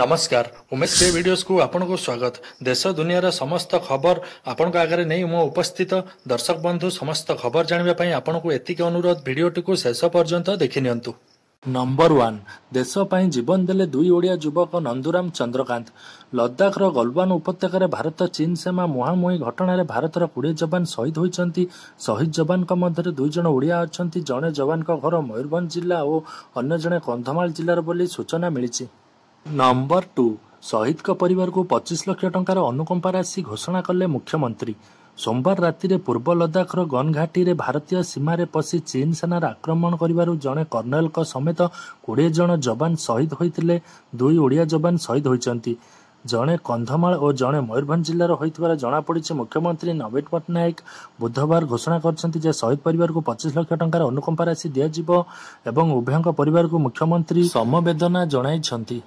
ନମସ୍କାର ଉମେଶ ଏ ଭିଡିଓକୁ ଆପଣଙ୍କୁ ସ୍ୱାଗତ ଦେଶ ଦୁନିଆର ସମସ୍ତ ଖବର ଆପଣଙ୍କ ଆଗରେ ନେଇ ମୁଁ ଉପସ୍ଥିତ ଦର୍ଶକ ବନ୍ଧୁ ସମସ୍ତ ଖବର ଜାଣିବା ପାଇଁ ଆପଣଙ୍କୁ ଏତିକି ଅନୁରୋଧ ଭିଡିଓଟିକୁ ଶେଷ ପର୍ଯ୍ୟନ୍ତ ଦେଖି ନିଅନ୍ତୁ ନମ୍ବର ୱାନ୍ ଦେଶ ପାଇଁ ଜୀବନ ଦେଲେ ଦୁଇ ଓଡ଼ିଆ ଯୁବକ ନନ୍ଦୁରାମ ଚନ୍ଦ୍ରକାନ୍ତ ଲଦାଖର ଗଲୱାନ ଉପତ୍ୟକାରେ ଭାରତ ଚୀନ ସେମା ମୁହାଁମୁହିଁ ଘଟଣାରେ ଭାରତର କୋଡ଼ିଏ ଯବାନ ଶହୀଦ ହୋଇଛନ୍ତି ଶହୀଦ ଯବାନଙ୍କ ମଧ୍ୟରେ ଦୁଇ ଜଣ ଓଡ଼ିଆ ଅଛନ୍ତି ଜଣେ ଯବାନଙ୍କ ଘର ମୟୂରଭଞ୍ଜ ଜିଲ୍ଲା ଓ ଅନ୍ୟ ଜଣେ କନ୍ଧମାଳ ଜିଲ୍ଲାର ବୋଲି ସୂଚନା ମିଳିଛି ନମ୍ବର ଟୁ ଶହୀଦଙ୍କ ପରିବାରକୁ ପଚିଶ ଲକ୍ଷ ଟଙ୍କାର ଅନୁକମ୍ପା ରାଶି ଘୋଷଣା କଲେ ମୁଖ୍ୟମନ୍ତ୍ରୀ ସୋମବାର ରାତିରେ ପୂର୍ବ ଲଦାଖର ଗନ୍ଘାଟିରେ ଭାରତୀୟ ସୀମାରେ ପଶି ଚୀନ୍ ସେନାର ଆକ୍ରମଣ କରିବାରୁ ଜଣେ କର୍ଣ୍ଣେଲଙ୍କ ସମେତ କୋଡ଼ିଏ ଜଣ ଯବାନ ଶହୀଦ ହୋଇଥିଲେ ଦୁଇ ଓଡ଼ିଆ ଯବାନ ଶହୀଦ ହୋଇଛନ୍ତି ଜଣେ କନ୍ଧମାଳ ଓ ଜଣେ ମୟୂରଭଞ୍ଜ ଜିଲ୍ଲାର ହୋଇଥିବାର ଜଣାପଡ଼ିଛି ମୁଖ୍ୟମନ୍ତ୍ରୀ ନବୀନ ପଟ୍ଟନାୟକ ବୁଧବାର ଘୋଷଣା କରିଛନ୍ତି ଯେ ଶହୀଦ ପରିବାରକୁ ପଚିଶ ଲକ୍ଷ ଟଙ୍କାର ଅନୁକମ୍ପା ରାଶି ଦିଆଯିବ ଏବଂ ଉଭୟଙ୍କ ପରିବାରକୁ ମୁଖ୍ୟମନ୍ତ୍ରୀ ସମବେଦନା ଜଣାଇଛନ୍ତି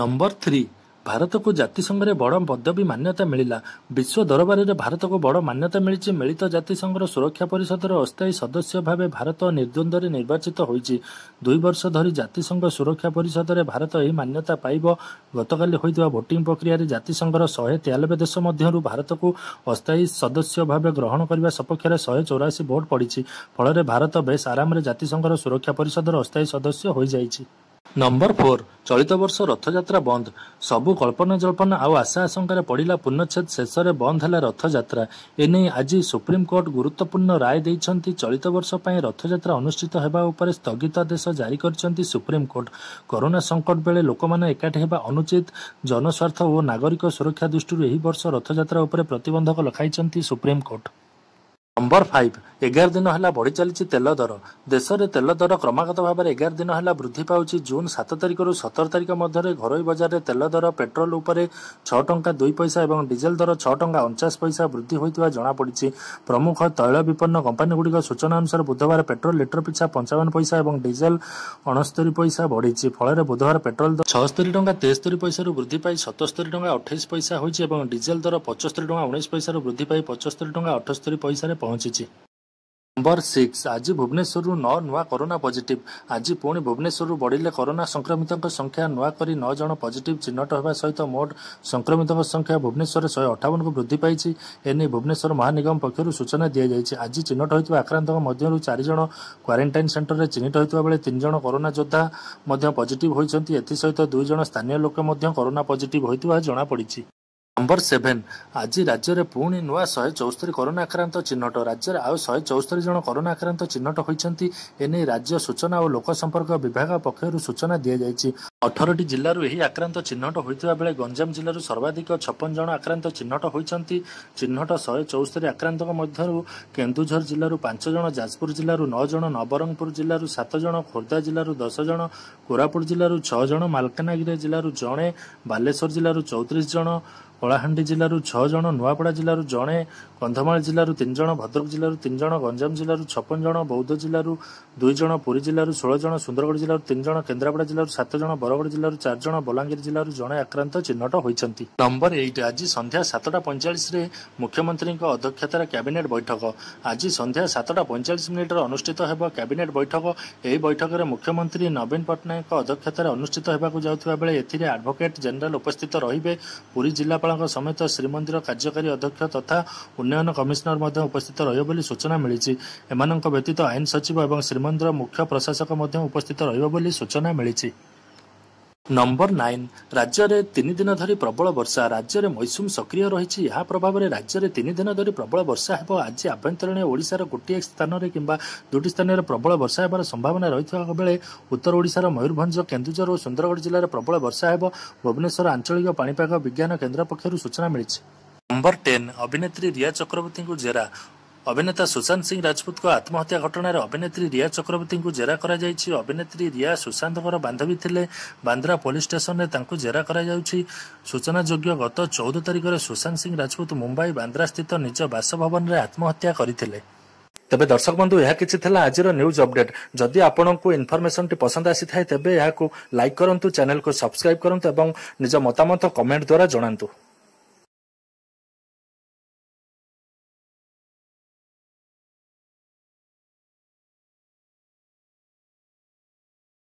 ନମ୍ବର ଥ୍ରୀ ଭାରତକୁ ଜାତିସଂଘରେ ବଡ଼ ପଦବୀ ମାନ୍ୟତା ମିଳିଲା ବିଶ୍ୱ ଦରବାରରେ ଭାରତକୁ ବଡ଼ ମାନ୍ୟତା ମିଳିଛି ମିଳିତ ଜାତିସଂଘର ସୁରକ୍ଷା ପରିଷଦର ଅସ୍ଥାୟୀ ସଦସ୍ୟ ଭାବେ ଭାରତ ନିର୍ଦ୍ୱନ୍ଦ୍ୱରେ ନିର୍ବାଚିତ ହୋଇଛି ଦୁଇ ବର୍ଷ ଧରି ଜାତିସଂଘ ସୁରକ୍ଷା ପରିଷଦରେ ଭାରତ ଏହି ମାନ୍ୟତା ପାଇବ ଗତକାଲି ହୋଇଥିବା ଭୋଟିଂ ପ୍ରକ୍ରିୟାରେ ଜାତିସଂଘର ଶହେ ତେୟାନବେ ଦେଶ ମଧ୍ୟରୁ ଭାରତକୁ ଅସ୍ଥାୟୀ ସଦସ୍ୟ ଭାବେ ଗ୍ରହଣ କରିବା ସପକ୍ଷରେ ଶହେ ଚଉରାଅଶୀ ଭୋଟ୍ ପଡ଼ିଛି ଫଳରେ ଭାରତ ବେଶ୍ ଆରାମରେ ଜାତିସଂଘର ସୁରକ୍ଷା ପରିଷଦର ଅସ୍ଥାୟୀ ସଦସ୍ୟ ହୋଇଯାଇଛି ନମ୍ବର ଫୋର୍ ଚଳିତ ବର୍ଷ ରଥଯାତ୍ରା ବନ୍ଦ ସବୁ କଳ୍ପନା ଜଳ୍ପନା ଆଉ ଆଶା ଆଶଙ୍କାରେ ପଡ଼ିଲା ପୁନଚ୍ଛେଦ ଶେଷରେ ବନ୍ଦ ହେଲା ରଥଯାତ୍ରା ଏନେଇ ଆଜି ସୁପ୍ରିମକୋର୍ଟ ଗୁରୁତ୍ୱପୂର୍ଣ୍ଣ ରାୟ ଦେଇଛନ୍ତି ଚଳିତ ବର୍ଷ ପାଇଁ ରଥଯାତ୍ରା ଅନୁଷ୍ଠିତ ହେବା ଉପରେ ସ୍ଥଗିତାଦେଶ ଜାରି କରିଛନ୍ତି ସୁପ୍ରିମକୋର୍ଟ କରୋନା ସଙ୍କଟ ବେଳେ ଲୋକମାନେ ଏକାଠି ହେବା ଅନୁଚିତ ଜନସ୍ୱାର୍ଥ ଓ ନାଗରିକ ସୁରକ୍ଷା ଦୃଷ୍ଟିରୁ ଏହି ବର୍ଷ ରଥଯାତ୍ରା ଉପରେ ପ୍ରତିବନ୍ଧକ ଲଖାଇଛନ୍ତି ସୁପ୍ରିମକୋର୍ଟ ନମ୍ବର ଫାଇଭ୍ ଏଗାର ଦିନ ହେଲା ବଢ଼ି ଚାଲିଛି ତେଲ ଦର ଦେଶରେ ତେଲ ଦର କ୍ରମାଗତ ଭାବରେ ଏଗାର ଦିନ ହେଲା ବୃଦ୍ଧି ପାଉଛି ଜୁନ୍ ସାତ ତାରିଖରୁ ସତର ତାରିଖ ମଧ୍ୟରେ ଘରୋଇ ବଜାରରେ ତେଲ ଦର ପେଟ୍ରୋଲ ଉପରେ ଛଅ ଟଙ୍କା ଦୁଇ ପଇସା ଏବଂ ଡିଜେଲ ଦର ଛଅ ଟଙ୍କା ଅଣଚାଶ ପଇସା ବୃଦ୍ଧି ହୋଇଥିବା ଜଣାପଡ଼ିଛି ପ୍ରମୁଖ ତୈଳ ବିପନ୍ନ କମ୍ପାନୀ ଗୁଡ଼ିକ ସୂଚନା ଅନୁସାରେ ବୁଧବାର ପେଟ୍ରୋଲ ଲିଟର ପିଛା ପଞ୍ଚାବନ ପଇସା ଏବଂ ଡିଜେଲ ଅଣସ୍ତରି ପଇସା ବଢ଼ିଛି ଫଳରେ ବୁଧବାର ପେଟ୍ରୋଲ ଛଅସ୍ତରି ଟଙ୍କା ତେସ୍ତରି ପଇସାରୁ ବୃଦ୍ଧି ପାଇ ସତସ୍ତରି ଟଙ୍କା ଅଠେଇଶ ପଇସା ହୋଇଛି ଏବଂ ଡିଜେଲ ଦର ପଚସ୍ତରି ଟଙ୍କା ଉଣେଇଶ ପଇସାରୁ ବୃଦ୍ଧି ପାଇ ପଚସ୍ତରୀ ଟଙ୍କା ଅଠସ୍ତରୀ ପଇସାରେ ପହଞ୍ଚିଛି ନମ୍ବର ସିକ୍ସ ଆଜି ଭୁବନେଶ୍ୱରରୁ ନଅ ନୂଆ କରୋନା ପଜିଟିଭ୍ ଆଜି ପୁଣି ଭୁବନେଶ୍ୱରରୁ ବଢ଼ିଲେ କରୋନା ସଂକ୍ରମିତଙ୍କ ସଂଖ୍ୟା ନୂଆ କରି ନଅ ଜଣ ପଜିଟିଭ୍ ଚିହ୍ନଟ ହେବା ସହିତ ମୋଟ ସଂକ୍ରମିତଙ୍କ ସଂଖ୍ୟା ଭୁବନେଶ୍ୱରରେ ଶହେ ଅଠାବନକୁ ବୃଦ୍ଧି ପାଇଛି ଏନେଇ ଭୁବନେଶ୍ୱର ମହାନିଗମ ପକ୍ଷରୁ ସୂଚନା ଦିଆଯାଇଛି ଆଜି ଚିହ୍ନଟ ହୋଇଥିବା ଆକ୍ରାନ୍ତଙ୍କ ମଧ୍ୟରୁ ଚାରି ଜଣ କ୍ୱାରେଣ୍ଟାଇନ୍ ସେଣ୍ଟରରେ ଚିହ୍ନଟ ହୋଇଥିବା ବେଳେ ତିନି ଜଣ କରୋନା ଯୋଦ୍ଧା ମଧ୍ୟ ପଜିଟିଭ୍ ହୋଇଛନ୍ତି ଏଥିସହିତ ଦୁଇ ଜଣ ସ୍ଥାନୀୟ ଲୋକ ମଧ୍ୟ କରୋନା ପଜିଟିଭ୍ ହୋଇଥିବା ଜଣାପଡ଼ିଛି ନମ୍ବର ସେଭେନ୍ ଆଜି ରାଜ୍ୟରେ ପୁଣି ନୂଆ ଶହେ ଚଉସ୍ତରି କରୋନା ଆକ୍ରାନ୍ତ ଚିହ୍ନଟ ରାଜ୍ୟରେ ଆଉ ଶହେ ଚଉସ୍ତରି ଜଣ କରୋନା ଆକ୍ରାନ୍ତ ଚିହ୍ନଟ ହୋଇଛନ୍ତି ଏନେଇ ରାଜ୍ୟ ସୂଚନା ଓ ଲୋକ ସମ୍ପର୍କ ବିଭାଗ ପକ୍ଷରୁ ସୂଚନା ଦିଆଯାଇଛି ଅଠରଟି ଜିଲ୍ଲାରୁ ଏହି ଆକ୍ରାନ୍ତ ଚିହ୍ନଟ ହୋଇଥିବା ବେଳେ ଗଞ୍ଜାମ ଜିଲ୍ଲାରୁ ସର୍ବାଧିକ ଛପନ ଜଣ ଆକ୍ରାନ୍ତ ଚିହ୍ନଟ ହୋଇଛନ୍ତି ଚିହ୍ନଟ ଶହେ ଚଉସ୍ତରି ଆକ୍ରାନ୍ତଙ୍କ ମଧ୍ୟରୁ କେନ୍ଦୁଝର ଜିଲ୍ଲାରୁ ପାଞ୍ଚ ଜଣ ଯାଜପୁର ଜିଲ୍ଲାରୁ ନଅ ଜଣ ନବରଙ୍ଗପୁର ଜିଲ୍ଲାରୁ ସାତ ଜଣ ଖୋର୍ଦ୍ଧା ଜିଲ୍ଲାରୁ ଦଶ ଜଣ କୋରାପୁଟ ଜିଲ୍ଲାରୁ ଛଅ ଜଣ ମାଲକାନଗିରି ଜିଲ୍ଲାରୁ ଜଣେ ବାଲେଶ୍ୱର ଜିଲ୍ଲାରୁ ଚଉତିରିଶ ଜଣ କଳାହାଣ୍ଡି ଜିଲ୍ଲାରୁ ଛଅ ଜଣ ନୂଆପଡ଼ା ଜିଲ୍ଲାରୁ ଜଣେ କନ୍ଧମାଳ ଜିଲ୍ଲାରୁ ତିନି ଜଣ ଭଦ୍ରକ ଜିଲ୍ଲାରୁ ତିନି ଜଣ ଗଞ୍ଜାମ ଜିଲ୍ଲାରୁ ଛପନ ଜଣ ବୌଦ୍ଧ ଜିଲ୍ଲାରୁ ଦୁଇ ଜଣ ପୁରୀ ଜିଲ୍ଲାରୁ ଷୋହଳ ଜଣ ସୁନ୍ଦରଗଡ଼ ଜିଲ୍ଲାରୁ ତିନି ଜଣ କେନ୍ଦ୍ରାପଡ଼ା ଜିଲ୍ଲାରୁ ସାତ ଜଣ ବର ବରଗଡ଼ ଜିଲ୍ଲାରୁ ଚାରିଜଣ ବଲାଙ୍ଗୀର ଜିଲ୍ଲାରୁ ଜଣେ ଆକ୍ରାନ୍ତ ଚିହ୍ନଟ ହୋଇଛନ୍ତି ନମ୍ବର ଏଇଟ୍ ଆଜି ସନ୍ଧ୍ୟା ସାତଟା ପଇଁଚାଳିଶରେ ମୁଖ୍ୟମନ୍ତ୍ରୀଙ୍କ ଅଧ୍ୟକ୍ଷତାରେ କ୍ୟାବିନେଟ୍ ବୈଠକ ଆଜି ସନ୍ଧ୍ୟା ସାତଟା ପଇଁଚାଳିଶ ମିନିଟ୍ରେ ଅନୁଷ୍ଠିତ ହେବ କ୍ୟାବିନେଟ୍ ବୈଠକ ଏହି ବୈଠକରେ ମୁଖ୍ୟମନ୍ତ୍ରୀ ନବୀନ ପଟ୍ଟନାୟକଙ୍କ ଅଧ୍ୟକ୍ଷତାରେ ଅନୁଷ୍ଠିତ ହେବାକୁ ଯାଉଥିବା ବେଳେ ଏଥିରେ ଆଡ଼ଭୋକେଟ୍ ଜେନେରାଲ୍ ଉପସ୍ଥିତ ରହିବେ ପୁରୀ ଜିଲ୍ଲାପାଳଙ୍କ ସମେତ ଶ୍ରୀମନ୍ଦିର କାର୍ଯ୍ୟକାରୀ ଅଧ୍ୟକ୍ଷ ତଥା ଉନ୍ନୟନ କମିଶନର ମଧ୍ୟ ଉପସ୍ଥିତ ରହିବ ବୋଲି ସୂଚନା ମିଳିଛି ଏମାନଙ୍କ ବ୍ୟତୀତ ଆଇନ ସଚିବ ଏବଂ ଶ୍ରୀମନ୍ଦିର ମୁଖ୍ୟ ପ୍ରଶାସକ ମଧ୍ୟ ଉପସ୍ଥିତ ରହିବ ବୋଲି ସୂଚନା ମିଳିଛି ନମ୍ବର ନାଇନ୍ ରାଜ୍ୟରେ ତିନି ଦିନ ଧରି ପ୍ରବଳ ବର୍ଷା ରାଜ୍ୟରେ ମୈସୁମ ସକ୍ରିୟ ରହିଛି ଏହା ପ୍ରଭାବରେ ରାଜ୍ୟରେ ତିନି ଦିନ ଧରି ପ୍ରବଳ ବର୍ଷା ହେବ ଆଜି ଆଭ୍ୟନ୍ତରୀଣ ଓଡ଼ିଶାର ଗୋଟିଏ ସ୍ଥାନରେ କିମ୍ବା ଦୁଇଟି ସ୍ଥାନରେ ପ୍ରବଳ ବର୍ଷା ହେବାର ସମ୍ଭାବନା ରହିଥିବା ବେଳେ ଉତ୍ତର ଓଡ଼ିଶାର ମୟୂରଭଞ୍ଜ କେନ୍ଦୁଝର ଓ ସୁନ୍ଦରଗଡ଼ ଜିଲ୍ଲାରେ ପ୍ରବଳ ବର୍ଷା ହେବ ଭୁବନେଶ୍ୱର ଆଞ୍ଚଳିକ ପାଣିପାଗ ବିଜ୍ଞାନ କେନ୍ଦ୍ର ପକ୍ଷରୁ ସୂଚନା ମିଳିଛି ନମ୍ବର ଟେନ୍ ଅଭିନେତ୍ରୀ ରିୟା ଚକ୍ରବର୍ତ୍ତୀଙ୍କୁ ଜେରା ଅଭିନେତା ସୁଶାନ୍ତ ସିଂ ରାଜପୁତଙ୍କ ଆତ୍ମହତ୍ୟା ଘଟଣାରେ ଅଭିନେତ୍ରୀ ରିୟା ଚକ୍ରବର୍ତ୍ତୀଙ୍କୁ ଜେରା କରାଯାଇଛି ଅଭିନେତ୍ରୀ ରିୟା ସୁଶାନ୍ତଙ୍କର ବାନ୍ଧବୀ ଥିଲେ ବାନ୍ଦ୍ରା ପୋଲିସ ଷ୍ଟେସନରେ ତାଙ୍କୁ ଜେରା କରାଯାଉଛି ସୂଚନାଯୋଗ୍ୟ ଗତ ଚଉଦ ତାରିଖରେ ସୁଶାନ୍ତ ସିଂ ରାଜପୁତ ମୁମ୍ବାଇ ବାନ୍ଦ୍ରାସ୍ଥିତ ନିଜ ବାସଭବନରେ ଆତ୍ମହତ୍ୟା କରିଥିଲେ ତେବେ ଦର୍ଶକ ବନ୍ଧୁ ଏହା କିଛି ଥିଲା ଆଜିର ନ୍ୟୁଜ୍ ଅପଡେଟ୍ ଯଦି ଆପଣଙ୍କୁ ଇନ୍ଫର୍ମେସନ୍ଟି ପସନ୍ଦ ଆସିଥାଏ ତେବେ ଏହାକୁ ଲାଇକ୍ କରନ୍ତୁ ଚ୍ୟାନେଲ୍କୁ ସବସ୍କ୍ରାଇବ୍ କରନ୍ତୁ ଏବଂ ନିଜ ମତାମତ କମେଣ୍ଟ ଦ୍ୱାରା ଜଣାନ୍ତୁ